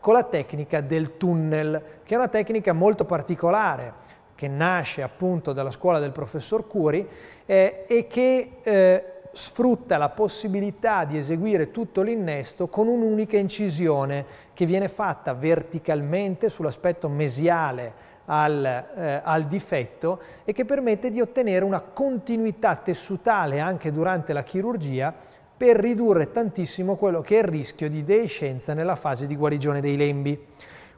con la tecnica del tunnel, che è una tecnica molto particolare, che nasce appunto dalla scuola del professor Curi eh, e che eh, sfrutta la possibilità di eseguire tutto l'innesto con un'unica incisione che viene fatta verticalmente sull'aspetto mesiale al, eh, al, difetto e che permette di ottenere una continuità tessutale anche durante la chirurgia per ridurre tantissimo quello che è il rischio di deescenza nella fase di guarigione dei lembi.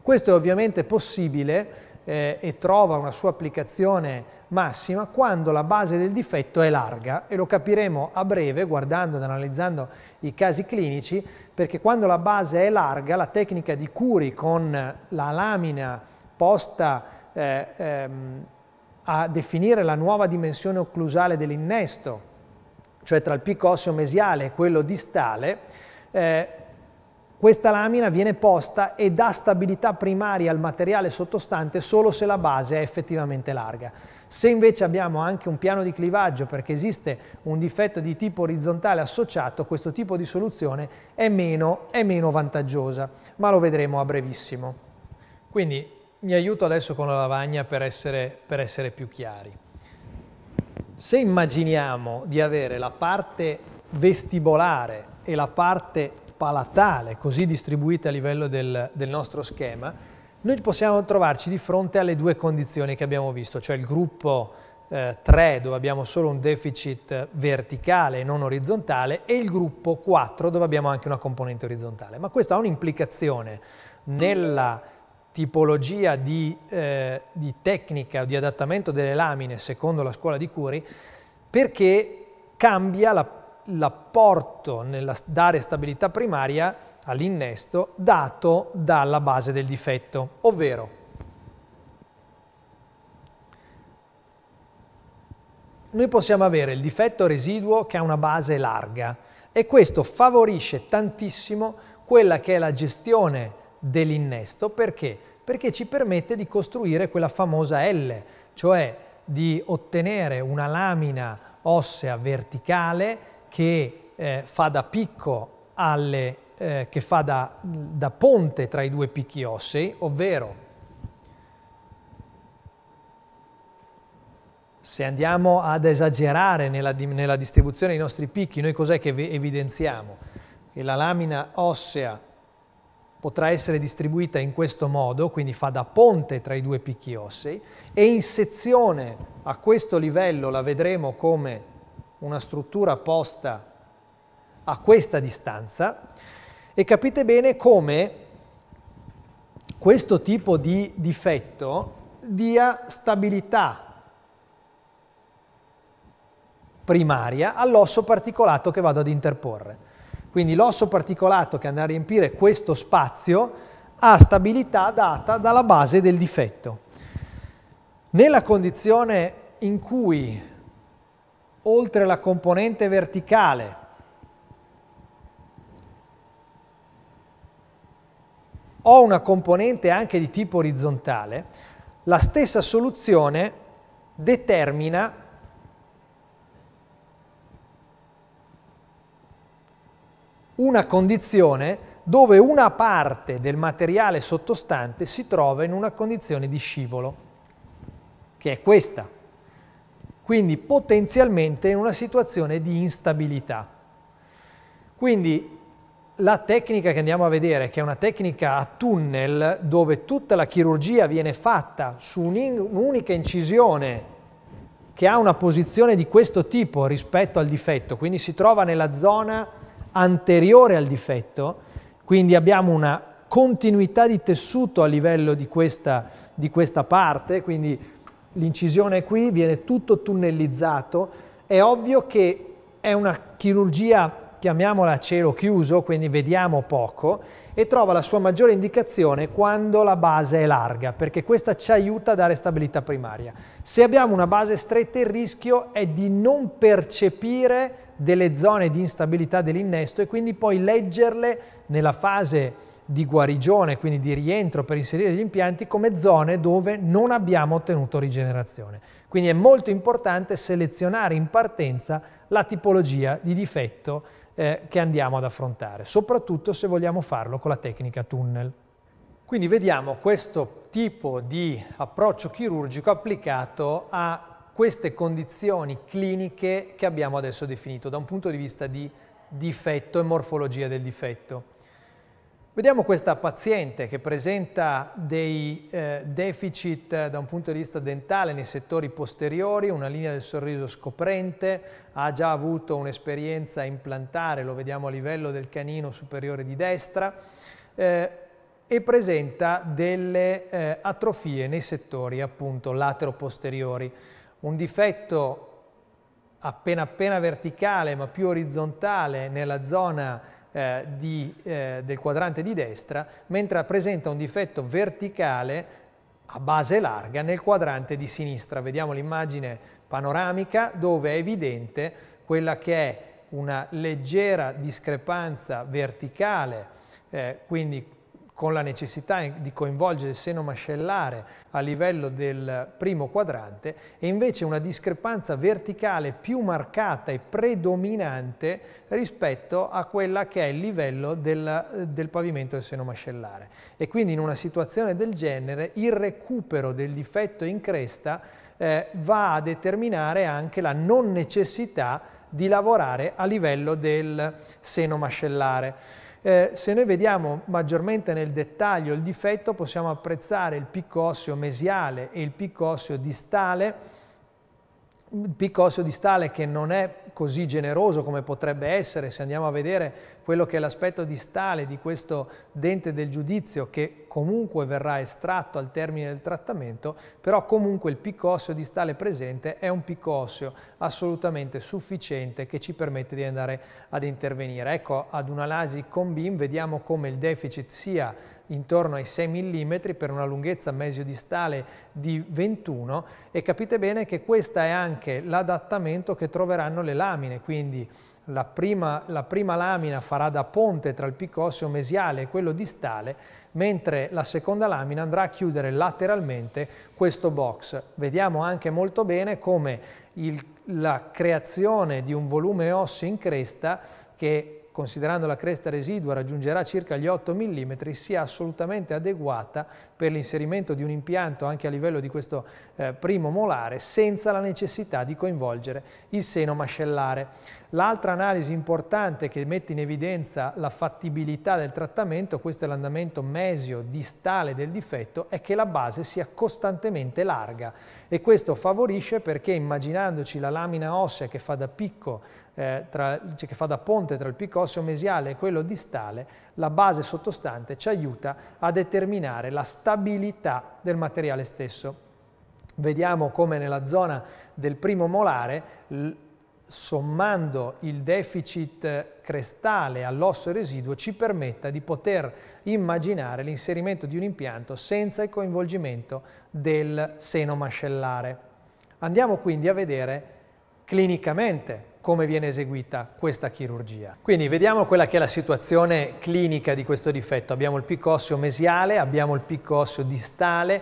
Questo è ovviamente possibile eh, e trova una sua applicazione massima quando la base del difetto è larga e lo capiremo a breve guardando ed analizzando i casi clinici perché quando la base è larga la tecnica di curi con la lamina posta eh, ehm, a definire la nuova dimensione occlusale dell'innesto cioè tra il picco osseo mesiale e quello distale, eh, questa lamina viene posta e dà stabilità primaria al materiale sottostante solo se la base è effettivamente larga. Se invece abbiamo anche un piano di clivaggio perché esiste un difetto di tipo orizzontale associato, questo tipo di soluzione è meno, è meno vantaggiosa, ma lo vedremo a brevissimo. Quindi mi aiuto adesso con la lavagna per essere, per essere più chiari. Se immaginiamo di avere la parte vestibolare e la parte palatale così distribuite a livello del, del nostro schema, noi possiamo trovarci di fronte alle due condizioni che abbiamo visto, cioè il gruppo 3 eh, dove abbiamo solo un deficit verticale e non orizzontale e il gruppo 4 dove abbiamo anche una componente orizzontale. Ma questo ha un'implicazione nella tipologia di, eh, di tecnica o di adattamento delle lamine secondo la scuola di Curie perché cambia l'apporto la, nella dare stabilità primaria all'innesto dato dalla base del difetto, ovvero noi possiamo avere il difetto residuo che ha una base larga e questo favorisce tantissimo quella che è la gestione dell'innesto perché perché ci permette di costruire quella famosa L, cioè di ottenere una lamina ossea verticale che eh, fa da picco alle, eh, che fa da, da ponte tra i due picchi ossei, ovvero se andiamo ad esagerare nella, nella distribuzione dei nostri picchi, noi cos'è che evidenziamo? Che la lamina ossea potrà essere distribuita in questo modo, quindi fa da ponte tra i due picchi ossei, e in sezione a questo livello la vedremo come una struttura posta a questa distanza e capite bene come questo tipo di difetto dia stabilità primaria all'osso particolato che vado ad interporre. Quindi l'osso particolato che andrà a riempire questo spazio ha stabilità data dalla base del difetto. Nella condizione in cui oltre la componente verticale ho una componente anche di tipo orizzontale, la stessa soluzione determina una condizione dove una parte del materiale sottostante si trova in una condizione di scivolo, che è questa. Quindi potenzialmente in una situazione di instabilità. Quindi la tecnica che andiamo a vedere, che è una tecnica a tunnel, dove tutta la chirurgia viene fatta su un'unica incisione che ha una posizione di questo tipo rispetto al difetto, quindi si trova nella zona anteriore al difetto, quindi abbiamo una continuità di tessuto a livello di questa, di questa parte, quindi l'incisione qui viene tutto tunnellizzato, è ovvio che è una chirurgia chiamiamola a cielo chiuso, quindi vediamo poco, e trova la sua maggiore indicazione quando la base è larga, perché questa ci aiuta a dare stabilità primaria. Se abbiamo una base stretta il rischio è di non percepire delle zone di instabilità dell'innesto e quindi poi leggerle nella fase di guarigione, quindi di rientro per inserire gli impianti, come zone dove non abbiamo ottenuto rigenerazione. Quindi è molto importante selezionare in partenza la tipologia di difetto eh, che andiamo ad affrontare, soprattutto se vogliamo farlo con la tecnica tunnel. Quindi vediamo questo tipo di approccio chirurgico applicato a queste condizioni cliniche che abbiamo adesso definito da un punto di vista di difetto e morfologia del difetto. Vediamo questa paziente che presenta dei eh, deficit da un punto di vista dentale nei settori posteriori, una linea del sorriso scoprente, ha già avuto un'esperienza implantare, lo vediamo a livello del canino superiore di destra, eh, e presenta delle eh, atrofie nei settori appunto latero-posteriori un difetto appena appena verticale ma più orizzontale nella zona eh, di, eh, del quadrante di destra, mentre presenta un difetto verticale a base larga nel quadrante di sinistra. Vediamo l'immagine panoramica dove è evidente quella che è una leggera discrepanza verticale, eh, quindi con la necessità di coinvolgere il seno mascellare a livello del primo quadrante e invece una discrepanza verticale più marcata e predominante rispetto a quella che è il livello del, del pavimento del seno mascellare. E quindi in una situazione del genere il recupero del difetto in cresta eh, va a determinare anche la non necessità di lavorare a livello del seno mascellare. Eh, se noi vediamo maggiormente nel dettaglio il difetto possiamo apprezzare il picco osseo mesiale e il picco osseo distale il picco osseo distale che non è così generoso come potrebbe essere, se andiamo a vedere quello che è l'aspetto distale di questo dente del giudizio che comunque verrà estratto al termine del trattamento, però comunque il picco osseo distale presente è un picco osseo assolutamente sufficiente che ci permette di andare ad intervenire. Ecco, ad un'analisi con BIM vediamo come il deficit sia intorno ai 6 mm per una lunghezza mesiodistale di 21 e capite bene che questo è anche l'adattamento che troveranno le lamine, quindi la prima, la prima, lamina farà da ponte tra il picco osseo mesiale e quello distale, mentre la seconda lamina andrà a chiudere lateralmente questo box. Vediamo anche molto bene come il, la creazione di un volume osseo in cresta che considerando la cresta residua raggiungerà circa gli 8 mm, sia assolutamente adeguata per l'inserimento di un impianto anche a livello di questo eh, primo molare senza la necessità di coinvolgere il seno mascellare. L'altra analisi importante che mette in evidenza la fattibilità del trattamento, questo è l'andamento mesio distale del difetto, è che la base sia costantemente larga e questo favorisce perché immaginandoci la lamina ossea che fa da picco eh, tra, cioè che fa da ponte tra il picco osseo mesiale e quello distale, la base sottostante ci aiuta a determinare la stabilità del materiale stesso. Vediamo come nella zona del primo molare sommando il deficit crestale all'osso residuo ci permetta di poter immaginare l'inserimento di un impianto senza il coinvolgimento del seno mascellare. Andiamo quindi a vedere clinicamente come viene eseguita questa chirurgia. Quindi vediamo quella che è la situazione clinica di questo difetto. Abbiamo il picco osseo mesiale, abbiamo il picco osseo distale,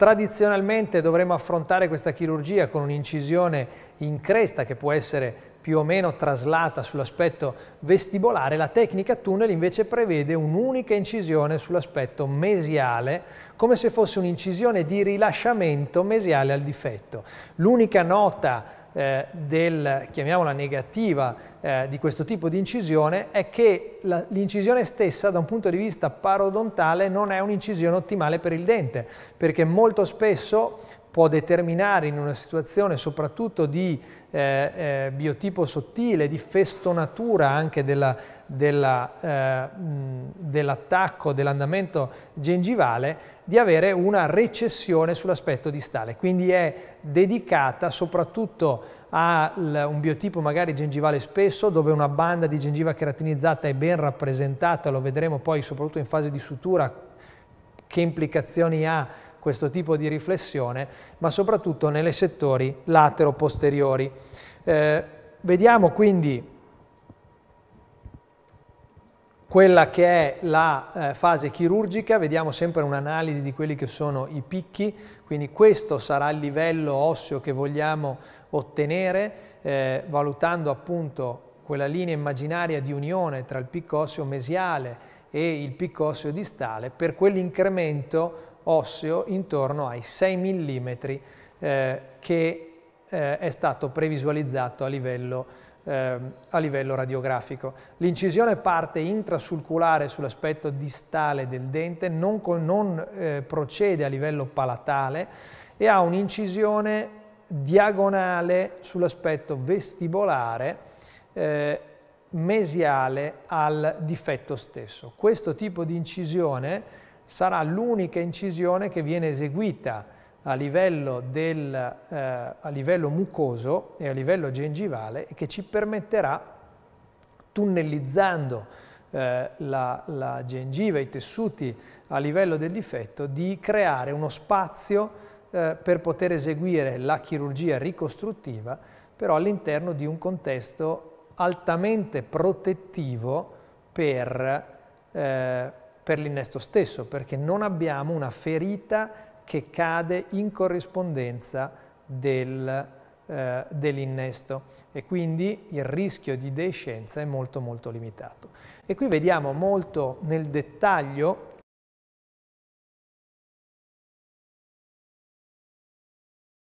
Tradizionalmente dovremo affrontare questa chirurgia con un'incisione in cresta che può essere più o meno traslata sull'aspetto vestibolare, la tecnica tunnel invece prevede un'unica incisione sull'aspetto mesiale, come se fosse un'incisione di rilasciamento mesiale al difetto. L'unica nota eh, del, chiamiamola negativa, eh, di questo tipo di incisione è che l'incisione stessa da un punto di vista parodontale non è un'incisione ottimale per il dente, perché molto spesso può determinare in una situazione soprattutto di eh, eh biotipo sottile, di festonatura anche della, eh, dell'attacco, eh, dell dell'andamento gengivale, di avere una recessione sull'aspetto distale. Quindi è dedicata soprattutto a un biotipo magari gengivale spesso, dove una banda di gengiva keratinizzata è ben rappresentata, lo vedremo poi soprattutto in fase di sutura, che implicazioni ha questo tipo di riflessione, ma soprattutto nelle settori latero-posteriori. Eh, vediamo quindi quella che è la eh, fase chirurgica, vediamo sempre un'analisi di quelli che sono i picchi, quindi questo sarà il livello osseo che vogliamo ottenere, eh, valutando appunto quella linea immaginaria di unione tra il picco osseo mesiale e il picco osseo distale per quell'incremento osseo intorno ai 6 mm eh, che eh, è stato previsualizzato a livello eh, a livello radiografico. L'incisione parte intrasulculare sull'aspetto distale del dente, non, con, non eh, procede a livello palatale e ha un'incisione diagonale sull'aspetto vestibolare eh, mesiale al difetto stesso. Questo tipo di incisione sarà l'unica incisione che viene eseguita a livello, del, eh, a livello mucoso e a livello gengivale e che ci permetterà, tunnellizzando eh, la, la gengiva, i tessuti a livello del difetto, di creare uno spazio eh, per poter eseguire la chirurgia ricostruttiva, però all'interno di un contesto altamente protettivo per, eh, per l'innesto stesso, perché non abbiamo una ferita che cade in corrispondenza del, eh, dell'innesto e quindi il rischio di deiscenza è molto molto limitato. E qui vediamo molto nel dettaglio